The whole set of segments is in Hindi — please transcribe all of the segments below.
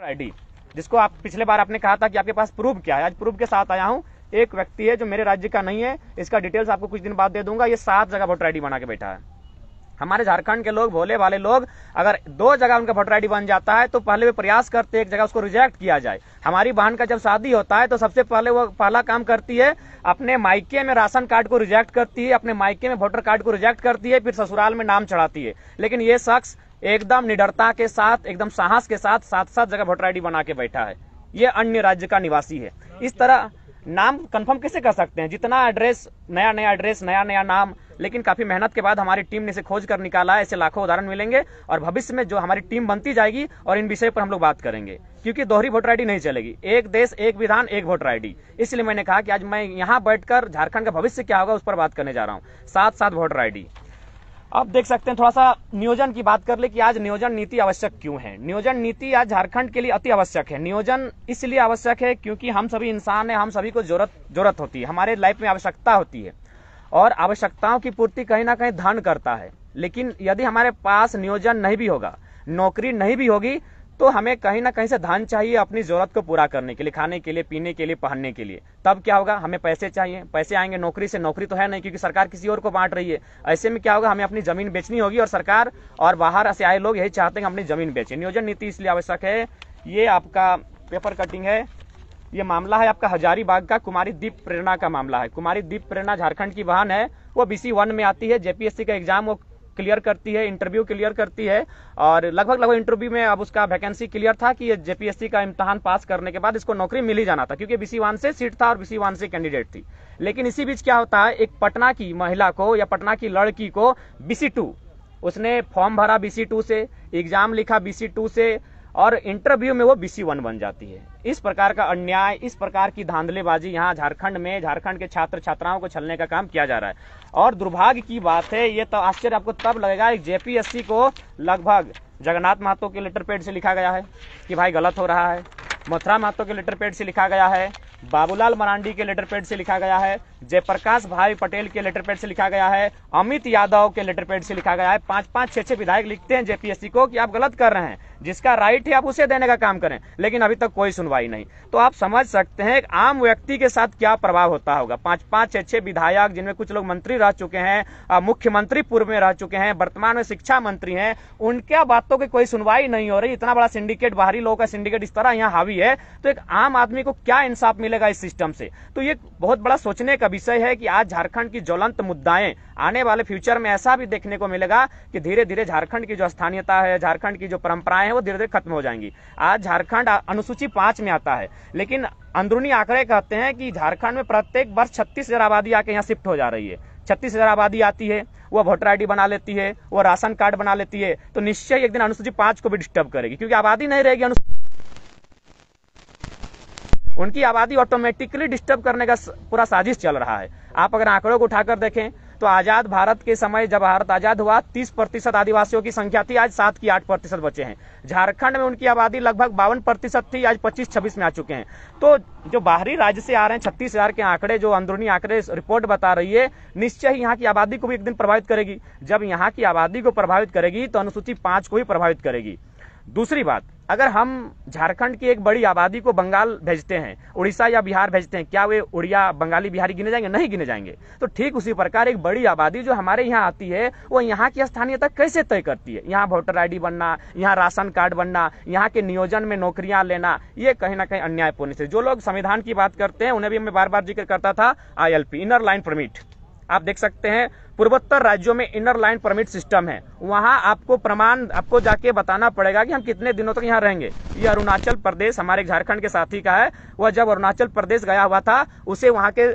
वोटर आईडी जिसको आप पिछले बार आपने कहा था कि आपके पास प्रूफ क्या है आज प्रूफ के साथ आया हूँ एक व्यक्ति है जो मेरे राज्य का नहीं है इसका डिटेल्स आपको कुछ दिन बाद दे दूंगा ये सात जगह वोटर आईडी बना के बैठा है हमारे झारखंड के लोग भोले वाले लोग अगर दो जगह उनका वोटर आईडी बन जाता है तो पहले वे प्रयास करते एक जगह उसको रिजेक्ट किया जाए हमारी बहन का जब शादी होता है तो सबसे पहले वो पहला काम करती है अपने मायके में राशन कार्ड को रिजेक्ट करती है अपने मायके में वोटर कार्ड को रिजेक्ट करती है फिर ससुराल में नाम चढ़ाती है लेकिन ये शख्स एकदम निडरता के साथ एकदम साहस के साथ सात सात जगह वोटर आई बना के बैठा है ये अन्य राज्य का निवासी है इस तरह नाम कंफर्म कैसे कर सकते हैं जितना एड्रेस नया नया एड्रेस नया नया नाम लेकिन काफी मेहनत के बाद हमारी टीम ने इसे खोज कर निकाला है ऐसे लाखों उदाहरण मिलेंगे और भविष्य में जो हमारी टीम बनती जाएगी और इन विषय पर हम लोग बात करेंगे क्योंकि दोहरी वोटर आईडी नहीं चलेगी एक देश एक विधान एक वोटर आईडी इसलिए मैंने कहा कि आज मैं यहाँ बैठकर झारखंड का भविष्य क्या होगा उस पर बात करने जा रहा हूँ साथ साथ वोटर आईडी अब देख सकते हैं थोड़ा सा नियोजन की बात कर ले कि आज नियोजन नीति आवश्यक क्यों है नियोजन नीति आज झारखंड के लिए अति आवश्यक है नियोजन इसलिए आवश्यक है क्योंकि हम सभी इंसान हैं हम सभी को जरूरत जरूरत होती है हमारे लाइफ में आवश्यकता होती है और आवश्यकताओं की पूर्ति कहीं ना कहीं धन करता है लेकिन यदि हमारे पास नियोजन नहीं भी होगा नौकरी नहीं भी होगी तो हमें कहीं ना कहीं से धन चाहिए अपनी ज़रूरत को पूरा करने के लिए खाने के लिए पीने के लिए पहनने के लिए तब क्या होगा हमें पैसे चाहिए पैसे आएंगे नौकरी से नौकरी तो है नहीं क्योंकि सरकार किसी और को बांट रही है ऐसे में क्या होगा हमें अपनी ज़मीन बेचनी होगी और सरकार और बाहर से आए लोग यही चाहते हैं अपनी ज़मीन बेचे नियोजन नीति इसलिए आवश्यक है ये आपका पेपर कटिंग है ये मामला है आपका हजारीबाग का कुमारी दीप प्रेरणा का मामला है कुमारी दीप प्रेरणा झारखंड की बहन है वो बीसी वन में आती है जेपीएससी का एग्जाम वो क्लियर करती है इंटरव्यू क्लियर करती है और लगभग लगभग इंटरव्यू में अब उसका वैकेंसी क्लियर था कि ये जेपीएससी का इम्तहान पास करने के बाद इसको नौकरी मिल ही जाना था क्योंकि बीसी वन से सीट था और बीसी वन से कैंडिडेट थी लेकिन इसी बीच क्या होता है एक पटना की महिला को या पटना की लड़की को बीसी उसने फॉर्म भरा बीसी टू से एग्जाम लिखा बीसी टू से और इंटरव्यू में वो बीसी वन बन जाती है इस प्रकार का अन्याय इस प्रकार की धांधलेबाजी यहाँ झारखंड में झारखंड के छात्र छात्राओं को छलने का काम किया जा रहा है और दुर्भाग्य की बात है ये तो आश्चर्य आपको तब लगेगा एक जेपीएससी को लगभग जगन्नाथ महतो के लेटर पेड से लिखा गया है कि भाई गलत हो रहा है मथुरा महतो के लेटर पेड से लिखा गया है बाबूलाल मरांडी के लेटर पेड से लिखा गया है जयप्रकाश भाई पटेल के लेटर पेड से लिखा गया है अमित यादव के लेटर पेड से लिखा गया है पांच पांच छह छह विधायक लिखते हैं जेपीएससी को कि आप गलत कर रहे हैं जिसका राइट है आप उसे देने का काम करें लेकिन अभी तक कोई सुनवाई नहीं तो आप समझ सकते हैं आम व्यक्ति के साथ क्या प्रभाव होता होगा पांच पांच छह छह विधायक जिनमें कुछ लोग मंत्री रह चुके हैं मुख्यमंत्री पूर्व में रह चुके हैं वर्तमान में शिक्षा मंत्री हैं उनके बातों की कोई सुनवाई नहीं हो रही इतना बड़ा सिंडिकेट बाहरी लोगों का सिंडिकेट इस तरह यहाँ हावी है तो एक आम आदमी को क्या इंसाफ मिलेगा इस सिस्टम से तो ये बहुत बड़ा सोचने का विषय है कि आज झारखंड की ज्वलंत मुद्दाएं आने वाले फ्यूचर में ऐसा भी देखने को मिलेगा कि धीरे धीरे झारखंड की जो स्थानीयता है झारखंड की जो परंपराएं हैं वो धीरे धीरे खत्म हो जाएंगी आज झारखंड अनुसूची पांच में आता है लेकिन अंदरूनी आंकड़े कहते हैं कि झारखंड में प्रत्येक वर्ष छत्तीस हजार आबादी आके यहाँ शिफ्ट हो जा रही है छत्तीस हजार आबादी आती है वो वोटर आईडी बना लेती है वो राशन कार्ड बना लेती है तो निश्चय एक दिन अनुसूची पांच को भी डिस्टर्ब करेगी क्योंकि आबादी नहीं रहेगी उनकी आबादी ऑटोमेटिकली डिस्टर्ब करने का पूरा साजिश चल रहा है आप अगर आंकड़ों को उठाकर देखें तो आजाद भारत के समय जब भारत आजाद हुआ तीस प्रतिशत आदिवासियों की संख्या थी आज सात की आठ प्रतिशत बचे हैं झारखंड में उनकी आबादी लगभग बावन प्रतिशत थी आज पच्चीस छब्बीस में आ चुके हैं तो जो बाहरी राज्य से आ रहे हैं छत्तीस हजार के आंकड़े जो अंदरूनी आंकड़े रिपोर्ट बता रही है निश्चय ही यहाँ की आबादी को भी एक दिन प्रभावित करेगी जब यहाँ की आबादी को प्रभावित करेगी तो अनुसूची पांच को भी प्रभावित करेगी दूसरी बात अगर हम झारखंड की एक बड़ी आबादी को बंगाल भेजते हैं उड़ीसा या बिहार भेजते हैं क्या वे उड़िया बंगाली बिहारी गिने जाएंगे नहीं गिने जाएंगे तो ठीक उसी प्रकार एक बड़ी आबादी जो हमारे यहाँ आती है वो यहाँ की स्थानीयता कैसे तय करती है यहाँ वोटर आई बनना यहाँ राशन कार्ड बनना यहाँ के नियोजन में नौकरियां लेना ये कहीं ना कहीं अन्यायपूर्ण से जो लोग संविधान की बात करते हैं उन्हें भी मैं बार बार जिक्र करता था आई इनर लाइन परमिट आप देख सकते हैं पूर्वोत्तर राज्यों में इनर लाइन परमिट सिस्टम है वहाँ आपको प्रमाण आपको जाके बताना पड़ेगा कि हम कितने दिनों तक तो यहाँ रहेंगे ये यह अरुणाचल प्रदेश हमारे झारखंड के साथी का है वह जब अरुणाचल प्रदेश गया हुआ था उसे वहाँ के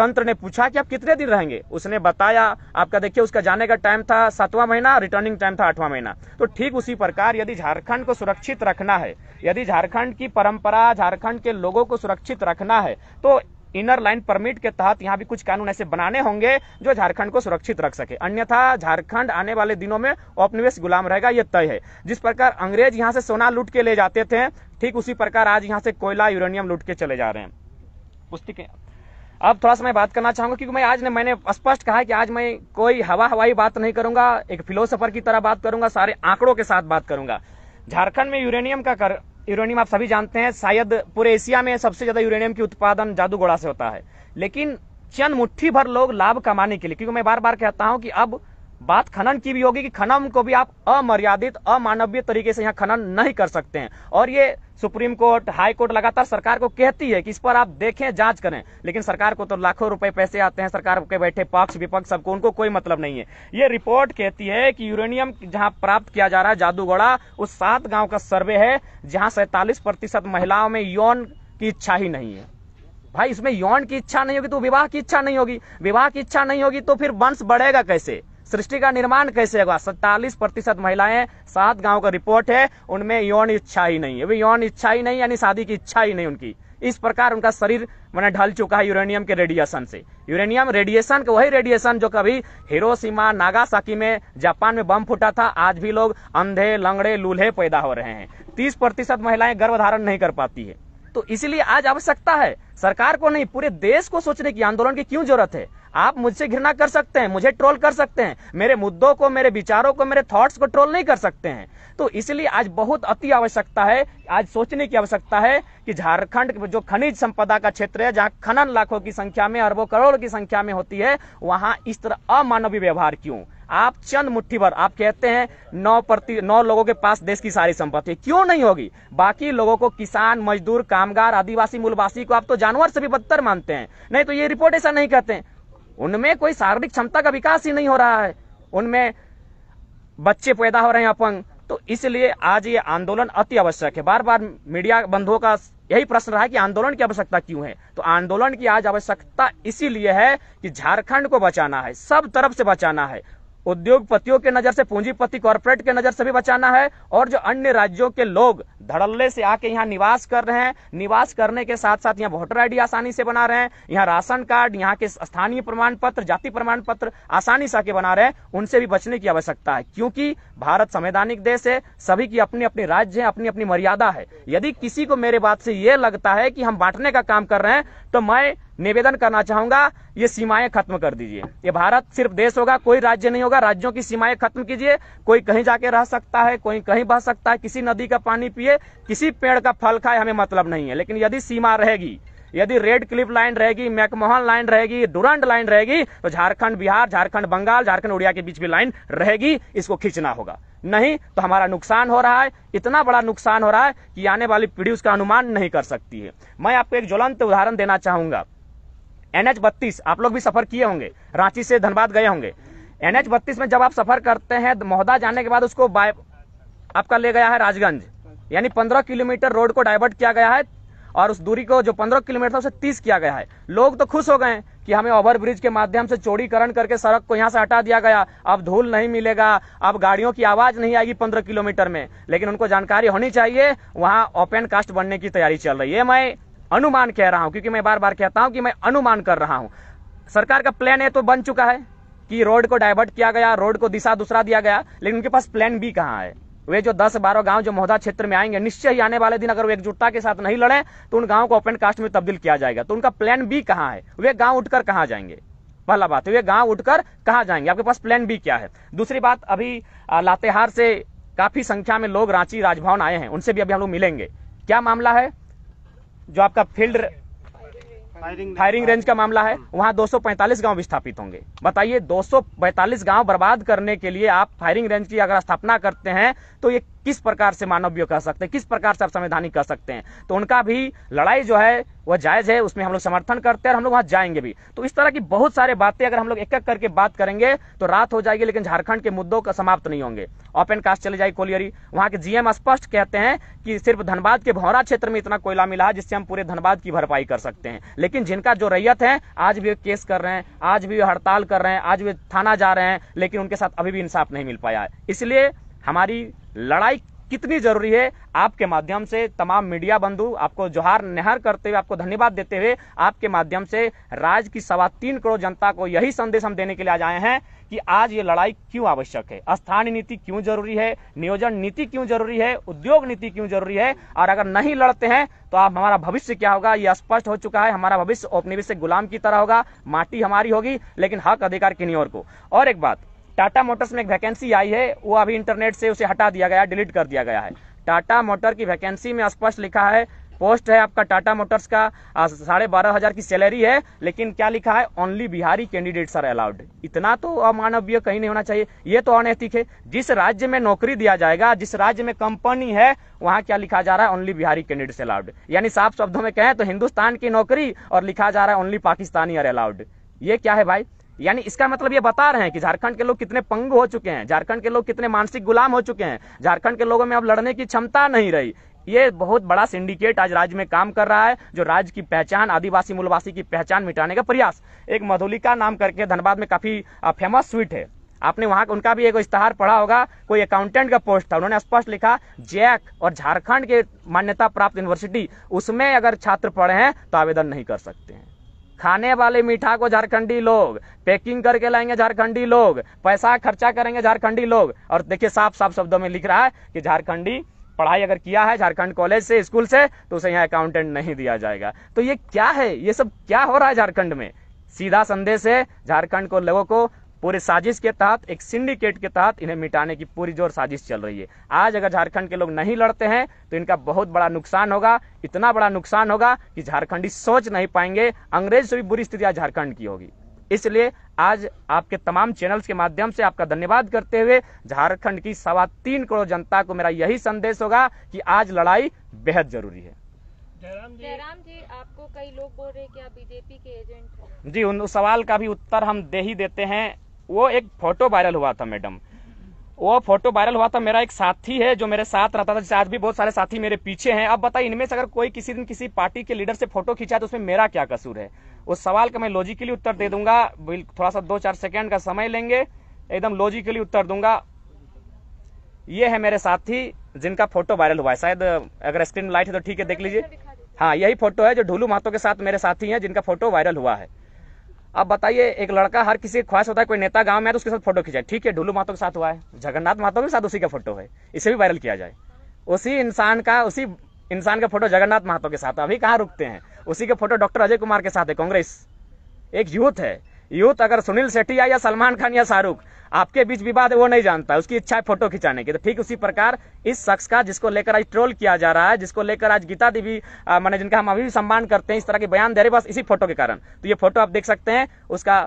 तंत्र ने पूछा कि आप कितने दिन रहेंगे उसने बताया आपका देखिए उसका जाने का टाइम था सातवां महीना रिटर्निंग टाइम था आठवां महीना तो ठीक उसी प्रकार यदि झारखंड को सुरक्षित रखना है यदि झारखंड की परंपरा झारखंड के लोगों को सुरक्षित रखना है तो इनर लाइन परमिट के तहत यहाँ भी कुछ कानून ऐसे बनाने होंगे जो झारखंड को सुरक्षित रख सके अन्यथा झारखंड आने वाले दिनों में औपनिवेश गुलाम रहेगा ये तय है जिस प्रकार अंग्रेज यहाँ से सोना लूट के ले जाते थे ठीक उसी प्रकार आज यहाँ से कोयला यूरेनियम लूट के चले जा रहे हैं पुस्तिकें अब थोड़ा सा मैं बात करना चाहूंगा क्योंकि मैं आज ने मैंने स्पष्ट कहा है कि आज मैं कोई हवा हवाई बात नहीं करूंगा एक फिलोसफर की तरह बात करूंगा सारे आंकड़ों के साथ बात करूंगा झारखंड में यूरेनियम का कर, यूरेनियम आप सभी जानते हैं शायद पूरे एशिया में सबसे ज्यादा यूरेनियम की उत्पादन जादूगोड़ा से होता है लेकिन चंद मुट्ठी भर लोग लाभ कमाने के लिए क्योंकि मैं बार बार कहता हूं कि अब बात खनन की भी होगी कि खनन को भी आप अमर्यादित अमानवीय तरीके से यहाँ खनन नहीं कर सकते हैं और ये सुप्रीम कोर्ट हाई कोर्ट लगातार सरकार को कहती है कि इस पर आप देखें जांच करें लेकिन सरकार को तो लाखों रुपए पैसे आते हैं सरकार के बैठे पक्ष विपक्ष सबको उनको कोई मतलब नहीं है ये रिपोर्ट कहती है कि यूरेनियम जहां प्राप्त किया जा रहा है जादूगोड़ा उस सात गांव का सर्वे है जहां सैतालीस प्रतिशत महिलाओं में यौन की इच्छा ही नहीं है भाई इसमें यौन की इच्छा नहीं होगी तो विवाह की इच्छा नहीं होगी विवाह की इच्छा नहीं होगी तो फिर वंश बढ़ेगा कैसे सृष्टि का निर्माण कैसे होगा सत्तालीस प्रतिशत महिलाएं सात गांव का रिपोर्ट है उनमें यौन इच्छा ही नहीं है यौन इच्छा ही नहीं यानी शादी की इच्छा ही नहीं उनकी इस प्रकार उनका शरीर मैंने ढल चुका है यूरेनियम के रेडिएशन से यूरेनियम रेडिएशन का वही रेडिएशन जो कभी हिरोशिमा नागासाकी में जापान में बम फूटा था आज भी लोग अंधे लंगड़े लूल्हे पैदा हो रहे हैं तीस प्रतिशत महिलाएं गर्भधारण नहीं कर पाती है तो इसलिए आज आवश्यकता है सरकार को नहीं पूरे देश को सोचने की आंदोलन की क्यों जरूरत है आप मुझसे घृणा कर सकते हैं मुझे ट्रोल कर सकते हैं मेरे मुद्दों को मेरे विचारों को मेरे थॉट्स को ट्रोल नहीं कर सकते हैं तो इसलिए आज बहुत अति आवश्यकता है आज सोचने की आवश्यकता है कि झारखंड जो खनिज संपदा का क्षेत्र है जहाँ खनन लाखों की संख्या में अरबों करोड़ की संख्या में होती है वहाँ इस तरह अमानवीय व्यवहार क्यों आप चंद मुट्ठी भर आप कहते हैं नौ प्रति नौ लोगों के पास देश की सारी संपत्ति क्यों नहीं होगी बाकी लोगों को किसान मजदूर कामगार आदिवासी मूलवासी को आप तो जानवर से भी बदतर मानते हैं नहीं तो ये रिपोर्ट ऐसा नहीं कहते हैं उनमें कोई शारीरिक क्षमता का विकास ही नहीं हो रहा है उनमें बच्चे पैदा हो रहे हैं अपंग तो इसलिए आज ये आंदोलन अति आवश्यक है बार बार मीडिया बंधुओं का यही प्रश्न रहा कि आंदोलन की आवश्यकता क्यों है तो आंदोलन की आज आवश्यकता इसीलिए है कि झारखंड को बचाना है सब तरफ से बचाना है उद्योगपतियों के नजर से पूंजीपति कॉरपोरेट के नजर से भी बचाना है और जो अन्य राज्यों के लोग धड़ल्ले से आके यहाँ निवास कर रहे हैं निवास करने के साथ साथ यहाँ वोटर आईडी आसानी से बना रहे हैं यहाँ राशन कार्ड यहाँ के स्थानीय प्रमाण पत्र जाति प्रमाण पत्र आसानी से आके बना रहे हैं उनसे भी बचने की आवश्यकता है क्योंकि भारत संवैधानिक देश है सभी की अपनी अपनी राज्य है अपनी अपनी मर्यादा है यदि किसी को मेरे बात से ये लगता है कि हम बांटने का काम कर रहे हैं तो मैं निवेदन करना चाहूंगा ये सीमाएं खत्म कर दीजिए ये भारत सिर्फ देश होगा कोई राज्य नहीं होगा राज्यों की सीमाएं खत्म कीजिए कोई कहीं जाके रह सकता है कोई कहीं बह सकता है किसी नदी का पानी पिए किसी पेड़ का फल खाए हमें मतलब नहीं है लेकिन यदि सीमा रहेगी यदि रेड क्लिप लाइन रहेगी मैकमोहन लाइन रहेगी डुरंड लाइन रहेगी तो झारखंड बिहार झारखंड बंगाल झारखंड उड़िया के बीच भी लाइन रहेगी इसको खींचना होगा नहीं तो हमारा नुकसान हो रहा है इतना बड़ा नुकसान हो रहा है कि आने वाली पीढ़ी उसका अनुमान नहीं कर सकती है मैं आपको एक ज्वलंत उदाहरण देना चाहूंगा एनएच बत्तीस आप लोग भी सफर किए होंगे रांची से धनबाद गए होंगे एनएच बत्तीस में जब आप सफर करते हैं मोहदा जाने के बाद उसको बाय आपका ले गया है राजगंज यानी पंद्रह किलोमीटर रोड को डाइवर्ट किया गया है और उस दूरी को जो पंद्रह किलोमीटर था उसे तीस किया गया है लोग तो खुश हो गए कि हमें ओवर ब्रिज के माध्यम से चोरीकरण करके सड़क को यहाँ से हटा दिया गया अब धूल नहीं मिलेगा अब गाड़ियों की आवाज नहीं आएगी पंद्रह किलोमीटर में लेकिन उनको जानकारी होनी चाहिए वहाँ ओपन कास्ट बनने की तैयारी चल रही है मैं अनुमान कह रहा हूं क्योंकि मैं बार बार कहता हूं कि मैं अनुमान कर रहा हूं सरकार का प्लान है तो बन चुका है कि रोड को डाइवर्ट किया गया रोड को दिशा दूसरा दिया गया लेकिन उनके पास प्लान बी कहां है वे जो 10 बारह गांव जो मोहदा क्षेत्र में आएंगे निश्चय ही आने वाले दिन अगर वे एकजुटता के साथ नहीं लड़े तो उन गांव को ओपन कास्ट में तब्दील किया जाएगा तो उनका प्लान बी कहां है वे गांव उठकर कहां जाएंगे पहला बात वे गांव उठकर कहां जाएंगे आपके पास प्लान बी क्या है दूसरी बात अभी लातेहार से काफी संख्या में लोग रांची राजभवन आए हैं उनसे भी अभी हम लोग मिलेंगे क्या मामला है जो आपका फील्ड फायरिंग रेंज का मामला है वहां 245 गांव विस्थापित होंगे बताइए 245 गांव बर्बाद करने के लिए आप फायरिंग रेंज की अगर स्थापना करते हैं तो ये किस प्रकार से मानवीय कह सकते हैं किस प्रकार से आप संवैधानिक कह सकते हैं तो उनका भी लड़ाई जो है वह जायज है उसमें हम लोग समर्थन करते हैं और हम लोग वहां जाएंगे भी तो इस तरह की बहुत सारे बातें अगर हम लोग एक एक करके बात करेंगे तो रात हो जाएगी लेकिन झारखंड के मुद्दों का समाप्त नहीं होंगे ओपन कास्ट चले जाएगी कोलियरी वहां के जीएम स्पष्ट कहते हैं कि सिर्फ धनबाद के भौरा क्षेत्र में इतना कोयला मिला है जिससे हम पूरे धनबाद की भरपाई कर सकते हैं लेकिन जिनका जो रैयत है आज भी केस कर रहे हैं आज भी हड़ताल कर रहे हैं आज भी थाना जा रहे हैं लेकिन उनके साथ अभी भी इंसाफ नहीं मिल पाया है इसलिए हमारी लड़ाई कितनी जरूरी है आपके माध्यम से तमाम मीडिया बंधु आपको जोहार नहर करते हुए आपको धन्यवाद देते हुए आपके माध्यम से राज्य की सवा तीन करोड़ जनता को यही संदेश हम देने के लिए आज आए हैं कि आज ये लड़ाई क्यों आवश्यक है स्थानीय नीति क्यों जरूरी है नियोजन नीति क्यों जरूरी है उद्योग नीति क्यों जरूरी है और अगर नहीं लड़ते हैं तो आप हमारा भविष्य क्या होगा यह स्पष्ट हो चुका है हमारा भविष्य औपनिवेश गुलाम की तरह होगा माटी हमारी होगी लेकिन हक अधिकार किन्नी और को और एक बात टाटा मोटर्स में एक वैकेंसी आई है वो अभी इंटरनेट से उसे हटा दिया गया डिलीट कर दिया गया है टाटा मोटर की वैकेंसी में स्पष्ट लिखा है पोस्ट है आपका टाटा मोटर्स का साढ़े बारह हजार की सैलरी है लेकिन क्या लिखा है only Bihari candidates are allowed इतना तो अमानवीय कहीं नहीं होना चाहिए ये तो अनैतिक है जिस राज्य में नौकरी दिया जाएगा जिस राज्य में कंपनी है वहां क्या लिखा जा रहा है ओनली बिहारी कैंडिडेट्स अलाउड यानी साफ शब्दों में कहें तो हिंदुस्तान की नौकरी और लिखा जा रहा है ओनली पाकिस्तानी आर अलाउड ये क्या है भाई यानी इसका मतलब ये बता रहे हैं कि झारखंड के लोग कितने पंगु हो चुके हैं झारखंड के लोग कितने मानसिक गुलाम हो चुके हैं झारखंड के लोगों में अब लड़ने की क्षमता नहीं रही ये बहुत बड़ा सिंडिकेट आज राज्य में काम कर रहा है जो राज्य की पहचान आदिवासी मूलवासी की पहचान मिटाने का प्रयास एक मधुलिका नाम करके धनबाद में काफी फेमस स्वीट है आपने वहां उनका भी एक इश्तेहार पढ़ा होगा कोई अकाउंटेंट का पोस्ट था उन्होंने स्पष्ट लिखा जैक और झारखंड के मान्यता प्राप्त यूनिवर्सिटी उसमें अगर छात्र पढ़े हैं तो आवेदन नहीं कर सकते हैं खाने वाले मीठा को झारखंडी लोग पैकिंग करके लाएंगे झारखंडी लोग पैसा खर्चा करेंगे झारखंडी लोग और देखिए साफ साफ शब्दों में लिख रहा है कि झारखंडी पढ़ाई अगर किया है झारखंड कॉलेज से स्कूल से तो उसे यहाँ अकाउंटेंट नहीं दिया जाएगा तो ये क्या है ये सब क्या हो रहा है झारखंड में सीधा संदेश है झारखंड को लोगों को पूरे साजिश के तहत एक सिंडिकेट के तहत इन्हें मिटाने की पूरी जोर साजिश चल रही है आज अगर झारखंड के लोग नहीं लड़ते हैं तो इनका बहुत बड़ा नुकसान होगा इतना बड़ा नुकसान होगा कि झारखंडी सोच नहीं पाएंगे अंग्रेज से भी बुरी स्थिति आज झारखंड की होगी इसलिए आज आपके तमाम चैनल्स के माध्यम से आपका धन्यवाद करते हुए झारखंड की सवा तीन करोड़ जनता को मेरा यही संदेश होगा कि आज लड़ाई बेहद जरूरी है जयराम जी जी आपको कई लोग बोल रहे हैं कि आप बीजेपी के एजेंट हैं जी उन सवाल का भी उत्तर हम दे ही देते हैं वो एक फोटो वायरल हुआ था मैडम वो फोटो वायरल हुआ था मेरा एक साथी है जो मेरे साथ रहता था आज भी बहुत सारे साथी मेरे पीछे हैं अब बताइए इनमें से अगर कोई किसी दिन किसी पार्टी के लीडर से फोटो खींचा है तो उसमें मेरा क्या कसूर है उस सवाल का मैं लॉजिकली उत्तर दे दूंगा थोड़ा सा दो चार सेकेंड का समय लेंगे एकदम लॉजिकली उत्तर दूंगा ये है मेरे साथी जिनका फोटो वायरल हुआ है शायद अगर स्क्रीन लाइट है तो ठीक है देख लीजिए हाँ यही फोटो है जो ढुलू महतो के साथ मेरे साथी हैं जिनका फोटो वायरल हुआ है अब बताइए एक लड़का हर किसी की ख्वाहिश होता है कोई नेता गांव में है तो उसके साथ फोटो खिंचाए ठीक है ढुलू मातो के साथ हुआ है जगन्नाथ मातो के साथ उसी का फोटो है इसे भी वायरल किया जाए उसी इंसान का उसी इंसान का फोटो जगन्नाथ महातो के साथ अभी कहाँ रुकते हैं उसी के फोटो डॉक्टर अजय कुमार के साथ है कांग्रेस एक यूथ है यूथ अगर सुनील शेट्टी या, सलमान खान या शाहरुख आपके बीच विवाद है वो नहीं जानता उसकी इच्छा है फोटो खिंचाने की तो ठीक उसी प्रकार इस शख्स का जिसको लेकर आज ट्रोल किया जा रहा है जिसको लेकर आज गीता देवी मैंने जिनका हम अभी भी सम्मान करते हैं इस तरह के बयान दे रहे बस इसी फोटो के कारण तो ये फोटो आप देख सकते हैं उसका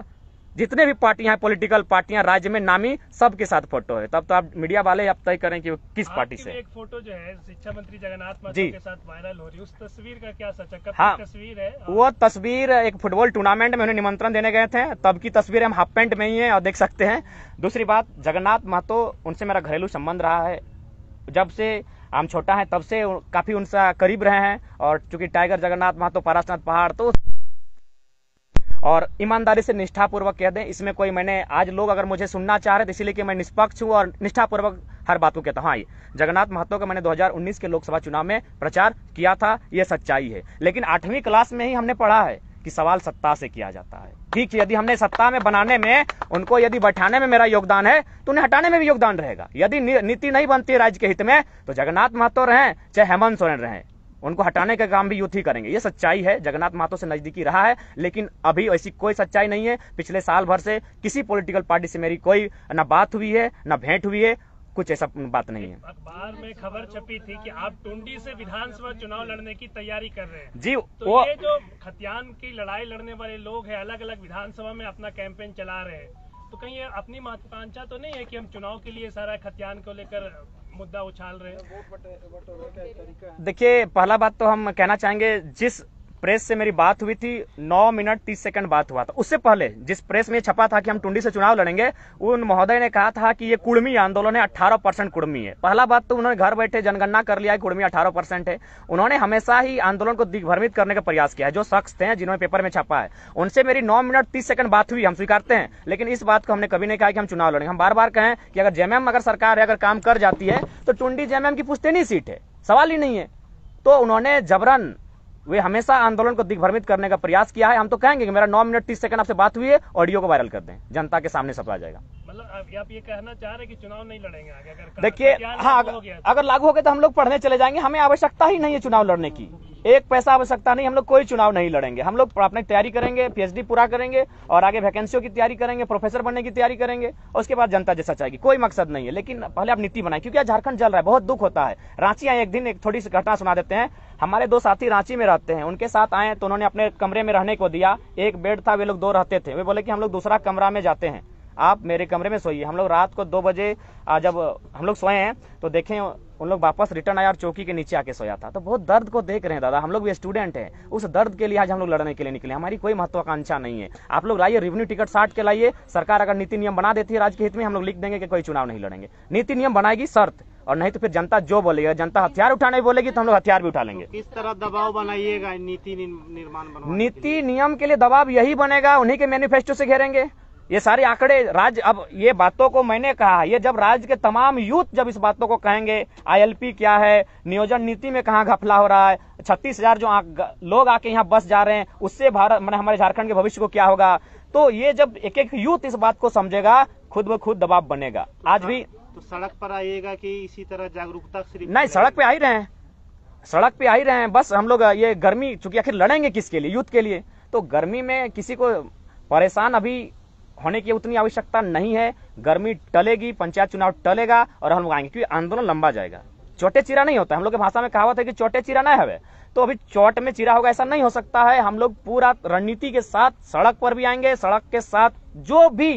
जितने भी पार्टियां हैं पॉलिटिकल पार्टियां राज्य में नामी सबके साथ फोटो है तब तो आप मीडिया वाले आप तय करें कि वो किस पार्टी से एक फोटो जो है शिक्षा मंत्री जगन्नाथ जी के साथ वायरल हो रही उस तस्वीर का क्या सचक हाँ तस्वीर है वो तस्वीर एक फुटबॉल टूर्नामेंट में उन्हें निमंत्रण देने गए थे तब की तस्वीर हम हाफ पेंट में ही है और देख सकते हैं दूसरी बात जगन्नाथ महतो उनसे मेरा घरेलू संबंध रहा है जब से हम छोटा है तब से काफी उनसे करीब रहे हैं और चूंकि टाइगर जगन्नाथ महतो पारासनाथ पहाड़ तो और ईमानदारी से निष्ठापूर्वक कह दें इसमें कोई मैंने आज लोग अगर मुझे सुनना चाह रहे तो इसीलिए कि मैं निष्पक्ष हूँ और निष्ठापूर्वक हर बात को कहता हूँ हाँ जगन्नाथ महतो का मैंने 2019 के लोकसभा चुनाव में प्रचार किया था ये सच्चाई है लेकिन आठवीं क्लास में ही हमने पढ़ा है कि सवाल सत्ता से किया जाता है ठीक है यदि हमने सत्ता में बनाने में उनको यदि बैठाने में मेरा योगदान है तो उन्हें हटाने में भी योगदान रहेगा यदि नीति नहीं बनती राज्य के हित में तो जगन्नाथ महतो रहे चाहे हेमंत सोरेन रहे उनको हटाने का काम भी युद्ध ही करेंगे ये सच्चाई है जगन्नाथ महतो से नजदीकी रहा है लेकिन अभी ऐसी कोई सच्चाई नहीं है पिछले साल भर से किसी पॉलिटिकल पार्टी से मेरी कोई ना बात हुई है ना भेंट हुई है कुछ ऐसा बात नहीं है अखबार में खबर छपी थी कि आप टूडी से विधानसभा चुनाव लड़ने की तैयारी कर रहे हैं जी तो वो ये जो खतियान की लड़ाई लड़ने वाले लोग हैं अलग अलग विधानसभा में अपना कैंपेन चला रहे हैं तो कहीं अपनी महत्वाकांक्षा तो नहीं है कि हम चुनाव के लिए सारा खतियान को लेकर मुद्दा उछाल रहे हैं देखिए पहला बात तो हम कहना चाहेंगे जिस प्रेस से मेरी बात हुई थी नौ मिनट तीस सेकंड बात हुआ था उससे पहले जिस प्रेस में छपा था कि हम टुंडी से चुनाव लड़ेंगे उन महोदय ने कहा था कि ये कुड़मी आंदोलन है अट्ठारह परसेंट कुड़मी है पहला बात तो उन्होंने घर बैठे जनगणना कर लिया कुड़मी अठारह परसेंट है उन्होंने हमेशा ही आंदोलन को दिग्भ्रमित करने का प्रयास किया है जो शख्स थे जिन्होंने पेपर में छपा है उनसे मेरी नौ मिनट तीस सेकंड बात हुई हम स्वीकारते हैं लेकिन इस बात को हमने कभी नहीं कहा कि हम चुनाव लड़ेंगे हम बार बार कहें कि अगर जेएमएम अगर सरकार है अगर काम कर जाती है तो टुंडी जेएमएम की पुश्तैनी सीट है सवाल ही नहीं है तो उन्होंने जबरन वे हमेशा आंदोलन को दिग्भ्रमित करने का प्रयास किया है हम तो कहेंगे कि मेरा नौ मिनट तीस सेकंड आपसे बात हुई है ऑडियो को वायरल कर दें जनता के सामने आ जाएगा मतलब आप ये कहना चाह रहे कि चुनाव नहीं लड़ेंगे देखिए हाँ अगर, लागू हो गए तो हम लोग पढ़ने चले जाएंगे हमें आवश्यकता ही नहीं है चुनाव लड़ने की एक पैसा आवश्यकता नहीं हम लोग कोई चुनाव नहीं लड़ेंगे हम लोग अपनी तैयारी करेंगे पीएचडी पूरा करेंगे और आगे वैकेंसियों की तैयारी करेंगे प्रोफेसर बनने की तैयारी करेंगे और उसके बाद जनता जैसा चाहेगी कोई मकसद नहीं है लेकिन पहले आप नीति बनाए क्योंकि आज झारखंड जल रहा है बहुत दुख होता है रांची आए एक दिन एक थोड़ी सी घटना सुना देते हैं हमारे दो साथी रांची में रहते हैं उनके साथ आए तो उन्होंने अपने कमरे में रहने को दिया एक बेड था वे लोग दो रहते थे वे बोले कि हम लोग दूसरा कमरा में जाते हैं आप मेरे कमरे में सोइए हम लोग रात को दो बजे जब हम लोग सोए हैं तो देखें उन लोग वापस रिटर्न आया और चौकी के नीचे आके सोया था तो बहुत दर्द को देख रहे हैं दादा हम लोग भी स्टूडेंट हैं उस दर्द के लिए आज हम लोग लड़ने के लिए निकले हमारी कोई महत्वाकांक्षा नहीं है आप लोग लाइए रेवेन्यू टिकट साट के लाइए सरकार अगर नीति नियम बना देती है राज्य के हित में हम लोग लिख देंगे कि कोई चुनाव नहीं लड़ेंगे नीति नियम बनाएगी शर्त और नहीं तो फिर जनता जो बोलेगा जनता हथियार उठाने बोलेगी तो हम लोग हथियार भी उठा लेंगे किस तरह दबाव बनाइएगा नीति निर्माण नीति नियम के लिए दबाव यही बनेगा उन्हीं के मैनिफेस्टो से घेरेंगे ये सारे आंकड़े राज्य अब ये बातों को मैंने कहा ये जब राज्य के तमाम यूथ जब इस बातों को कहेंगे आईएलपी क्या है नियोजन नीति में कहा घपला हो रहा है छत्तीस हजार जो लोग आके यहाँ बस जा रहे हैं उससे भारत मैंने हमारे झारखंड के भविष्य को क्या होगा तो ये जब एक एक यूथ इस बात को समझेगा खुद ब खुद दबाव बनेगा आज भी तो सड़क पर आइएगा की इसी तरह जागरूकता नहीं सड़क पे आ ही रहे हैं सड़क पे आ ही रहे हैं बस हम लोग ये गर्मी चूंकि आखिर लड़ेंगे किसके लिए यूथ के लिए तो गर्मी में किसी को परेशान अभी होने की उतनी आवश्यकता नहीं है गर्मी टलेगी पंचायत चुनाव टलेगा और हम लोग आएंगे क्योंकि आंदोलन लंबा जाएगा चोटे चीरा नहीं होता हम लोग भाषा में कहावत है कि चोटे चीरा ना है तो अभी चोट में चीरा होगा ऐसा नहीं हो सकता है हम लोग पूरा रणनीति के साथ सड़क पर भी आएंगे सड़क के साथ जो भी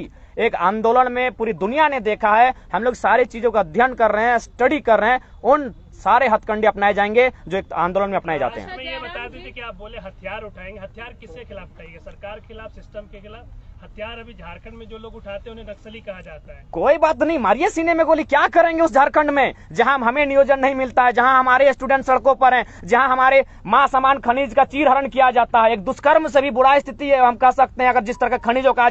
एक आंदोलन में पूरी दुनिया ने देखा है हम लोग सारी चीजों का अध्ययन कर रहे हैं स्टडी कर रहे हैं उन सारे हथकंडे अपनाए जाएंगे जो एक आंदोलन में अपनाए जाते हैं ये बता दीजिए कि आप बोले हथियार उठाएंगे हथियार किसके खिलाफ उठाएंगे सरकार के खिलाफ सिस्टम के खिलाफ हथियार अभी झारखंड में जो लोग उठाते हैं उन्हें नक्सली कहा जाता है कोई बात नहीं मारिए सीने में गोली क्या करेंगे उस झारखंड में जहां हमें नियोजन नहीं मिलता है जहां हमारे स्टूडेंट सड़कों पर हैं जहां हमारे मां समान खनिज का चीर हरण किया जाता है एक दुष्कर्म से भी बुरा स्थिति है हम कह सकते हैं अगर जिस तरह का खनिजों का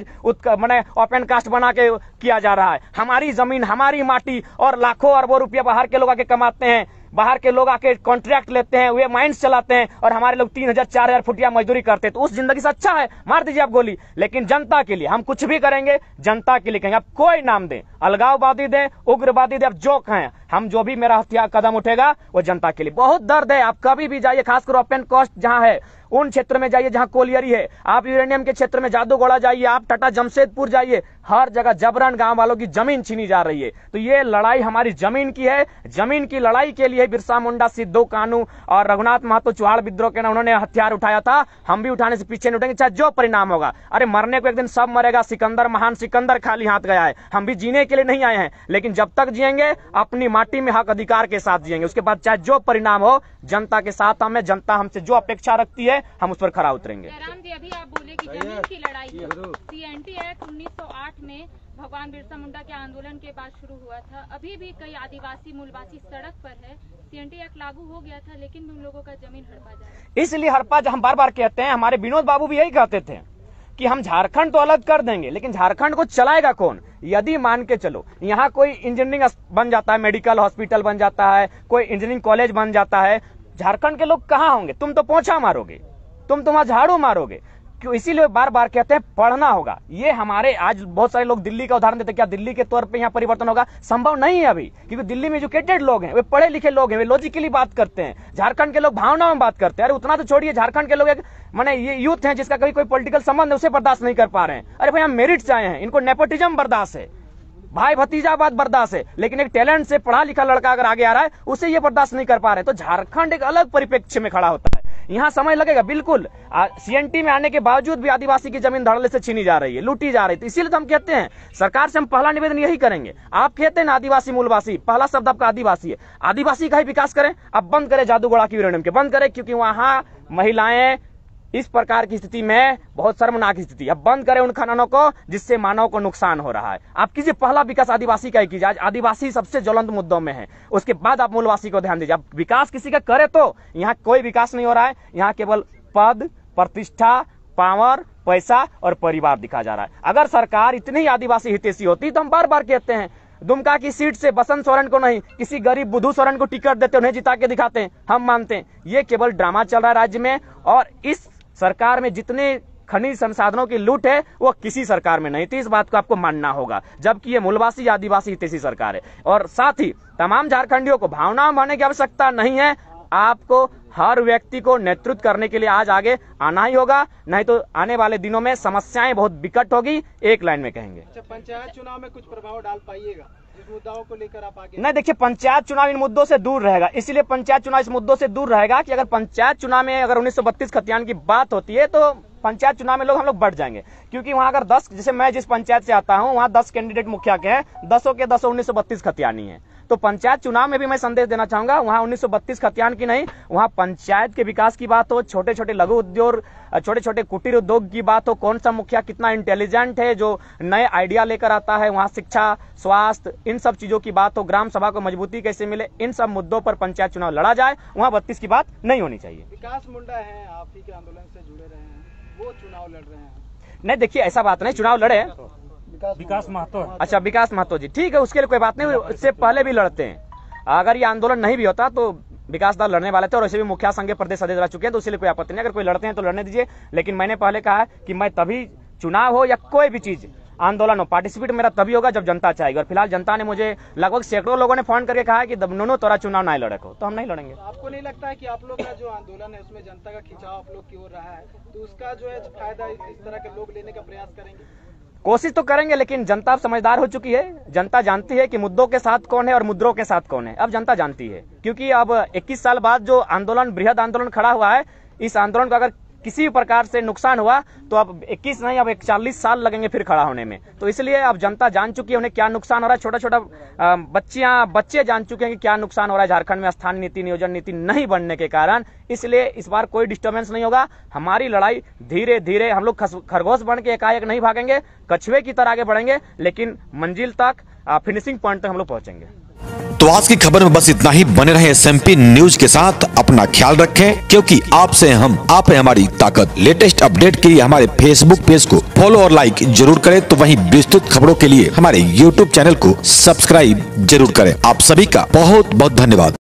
मैंने ओपन कास्ट बना के किया जा रहा है हमारी जमीन हमारी माटी और लाखों अरबों रुपया बाहर के लोग आके कमाते हैं बाहर के लोग आके कॉन्ट्रैक्ट लेते हैं वे माइंड चलाते हैं और हमारे लोग तीन हजार चार हजार फुटिया मजदूरी करते हैं तो उस जिंदगी से अच्छा है मार दीजिए आप गोली लेकिन जनता के लिए हम कुछ भी करेंगे जनता के लिए कहेंगे आप कोई नाम दें अलगाववादी दें उग्रवादी दें आप जो कहें हम जो भी मेरा हथियार कदम उठेगा वो जनता के लिए बहुत दर्द है आप कभी भी जाइए खासकर ओपन कॉस्ट जहां है उन क्षेत्र में जाइए जहां कोलियरी है आप यूरेनियम के क्षेत्र में जादूगोड़ा जाइए आप टाटा जमशेदपुर जाइए हर जगह जबरन गांव वालों की जमीन छीनी जा रही है तो ये लड़ाई हमारी जमीन की है जमीन की लड़ाई के लिए थे बिरसा मुंडा सिद्धू कानू और रघुनाथ महतो चुहाड़ विद्रोह के ना उन्होंने हथियार उठाया था हम भी उठाने से पीछे नहीं उठेंगे चाहे जो परिणाम होगा अरे मरने को एक दिन सब मरेगा सिकंदर महान सिकंदर खाली हाथ गया है हम भी जीने के लिए नहीं आए हैं लेकिन जब तक जियेंगे अपनी माटी में हक अधिकार के साथ जियेंगे उसके बाद चाहे जो परिणाम हो जनता के साथ हमें जनता हमसे जो अपेक्षा रखती है हम उस पर खड़ा उतरेंगे जयराम जी अभी आप बोले कि जमीन की लड़ाई सीएनटी में भगवान बिरसा मुंडा के आंदोलन के बाद शुरू हुआ था अभी भी कई आदिवासी मूलवासी सड़क पर है सीएनटी एक्ट लागू हो गया था लेकिन उन लोगों का जमीन हड़पा है इसलिए हड़पा हम बार बार कहते हैं हमारे विनोद बाबू भी यही कहते थे कि हम झारखंड तो अलग कर देंगे लेकिन झारखंड को चलाएगा कौन यदि मान के चलो यहाँ कोई इंजीनियरिंग बन जाता है मेडिकल हॉस्पिटल बन जाता है कोई इंजीनियरिंग कॉलेज बन जाता है झारखंड के लोग कहाँ होंगे तुम तो पोछा मारोगे तुम तो वहां झाड़ू मारोगे क्यों इसीलिए बार बार कहते हैं पढ़ना होगा ये हमारे आज बहुत सारे लोग दिल्ली का उदाहरण देते हैं क्या दिल्ली के तौर पे यहाँ परिवर्तन होगा संभव नहीं है अभी क्योंकि दिल्ली में एजुकेटेड लोग हैं वे पढ़े लिखे लोग हैं वे लॉजिकली बात करते हैं झारखंड के लोग भावना में बात करते हैं अरे उतना तो छोड़िए झारखंड के लोग एक मैंने ये यूथ है जिसका कभी कोई पोलिटिकल संबंध है उसे बर्दाश्त नहीं कर पा रहे हैं अरे भाई हम मेरिट चाहे हैं इनको नेपोटिज्म बर्दाश्त है भाई भतीजाबाद बर्दाश्त है लेकिन एक टैलेंट से पढ़ा लिखा लड़का अगर आगे आ रहा है उसे ये बर्दाश्त नहीं कर पा रहे तो झारखंड एक अलग परिप्रेक्ष्य में खड़ा होता है यहाँ समय लगेगा बिल्कुल सीएनटी में आने के बावजूद भी आदिवासी की जमीन धड़ले से छीनी जा रही है लूटी जा रही है तो इसीलिए तो हम कहते हैं सरकार से हम पहला निवेदन यही करेंगे आप कहते हैं ना आदिवासी मूलवासी पहला शब्द आपका आदिवासी है आदिवासी का ही विकास करें अब बंद करें जादूगोड़ा की यूरेनियम के बंद करें क्योंकि वहां महिलाएं इस प्रकार की स्थिति में बहुत शर्मनाक स्थिति अब बंद करें उन खननों को जिससे मानव को नुकसान हो रहा है आप किसी पहला विकास आदिवासी का ही कीजिए आज आदिवासी सबसे ज्वलंत मुद्दों में है उसके बाद आप मूलवासी को ध्यान दीजिए अब विकास किसी का करे तो यहाँ कोई विकास नहीं हो रहा है यहाँ केवल पद प्रतिष्ठा पावर पैसा और परिवार दिखा जा रहा है अगर सरकार इतनी आदिवासी हितेशी होती तो हम बार बार कहते हैं दुमका की सीट से बसंत सोरेन को नहीं किसी गरीब बुधू सोरेन को टिकट देते उन्हें जिता के दिखाते हैं हम मानते हैं ये केवल ड्रामा चल रहा है राज्य में और इस सरकार में जितने खनिज संसाधनों की लूट है वो किसी सरकार में नहीं थी तो इस बात को आपको मानना होगा जबकि ये मूलवासी आदिवासी हितेशी सरकार है और साथ ही तमाम झारखंडियों को भावना मानने की आवश्यकता नहीं है आपको हर व्यक्ति को नेतृत्व करने के लिए आज आगे आना ही होगा नहीं तो आने वाले दिनों में समस्याएं बहुत विकट होगी एक लाइन में कहेंगे अच्छा, पंचायत चुनाव में कुछ प्रभाव डाल पाइएगा मुद्दों को लेकर आप आगे नहीं देखिए पंचायत चुनाव इन मुद्दों से दूर रहेगा इसलिए पंचायत चुनाव इस मुद्दों से दूर रहेगा कि अगर पंचायत चुनाव में अगर 1932 खतियान की बात होती है तो पंचायत चुनाव में लोग हम लोग बढ़ जाएंगे क्योंकि वहां अगर दस जैसे मैं जिस पंचायत से आता हूँ वहां दस कैंडिडेट मुखिया के हैं दसों के दसों उन्नीस सौ बत्तीस खतियानी है तो पंचायत चुनाव में भी मैं संदेश देना चाहूंगा वहां उन्नीस सौ बत्तीस खतियान की नहीं वहां पंचायत के विकास की बात हो छोटे छोटे लघु उद्योग छोटे छोटे कुटीर उद्योग की बात हो कौन सा मुखिया कितना इंटेलिजेंट है जो नए आइडिया लेकर आता है वहां शिक्षा स्वास्थ्य इन सब चीजों की बात हो ग्राम सभा को मजबूती कैसे मिले इन सब मुद्दों पर पंचायत चुनाव लड़ा जाए वहाँ बत्तीस की बात नहीं होनी चाहिए विकास मुंडा है आप ही के आंदोलन से जुड़े रहे हैं वो चुनाव लड़ रहे हैं नहीं देखिए ऐसा बात नहीं चुनाव लड़े विकास महतो अच्छा विकास महतो जी ठीक है उसके लिए कोई बात नहीं उससे पहले भी लड़ते हैं अगर ये आंदोलन नहीं भी होता तो विकास दल लड़ने वाले थे और ऐसे भी मुखिया संघ के प्रदेश अध्यक्ष रह चुके हैं तो इसलिए कोई आपत्ति नहीं अगर कोई लड़ते हैं तो लड़ने दीजिए लेकिन मैंने पहले कहा कि मैं तभी चुनाव हो या कोई भी चीज आंदोलन हो पार्टिसिपेट मेरा तभी होगा जब जनता चाहेगी और फिलहाल जनता ने मुझे लगभग सैकड़ों लोगों ने फोन करके कहा कि दोनों तोरा चुनाव नहीं लड़े को तो हम नहीं लड़ेंगे आपको नहीं लगता है कि आप लोग का जो आंदोलन है उसमें जनता का खिंचाव आप लोग की ओर रहा है तो उसका जो है फायदा इस तरह के लोग लेने का प्रयास करेंगे कोशिश तो करेंगे लेकिन जनता अब समझदार हो चुकी है जनता जानती है कि मुद्दों के साथ कौन है और मुद्रों के साथ कौन है अब जनता जानती है क्योंकि अब 21 साल बाद जो आंदोलन बृहद आंदोलन खड़ा हुआ है इस आंदोलन को अगर किसी प्रकार से नुकसान हुआ तो अब 21 नहीं अब चालीस साल लगेंगे फिर खड़ा होने में तो इसलिए अब जनता जान चुकी है उन्हें क्या नुकसान हो रहा है छोटा छोटा बच्चिया बच्चे जान चुके हैं कि क्या नुकसान हो रहा है झारखंड में स्थानीय नीति नियोजन नीति नहीं बनने के कारण इसलिए इस बार कोई डिस्टर्बेंस नहीं होगा हमारी लड़ाई धीरे धीरे हम लोग खरगोश बन के एकाएक नहीं भागेंगे कछुए की तरह आगे बढ़ेंगे लेकिन मंजिल तक फिनिशिंग पॉइंट तक हम लोग पहुंचेंगे तो आज की खबर में बस इतना ही बने रहे एस न्यूज के साथ अपना ख्याल रखें क्योंकि आपसे हम आप है हमारी ताकत लेटेस्ट अपडेट के लिए हमारे फेसबुक पेज को फॉलो और लाइक जरूर करें तो वहीं विस्तृत खबरों के लिए हमारे यूट्यूब चैनल को सब्सक्राइब जरूर करें आप सभी का बहुत बहुत धन्यवाद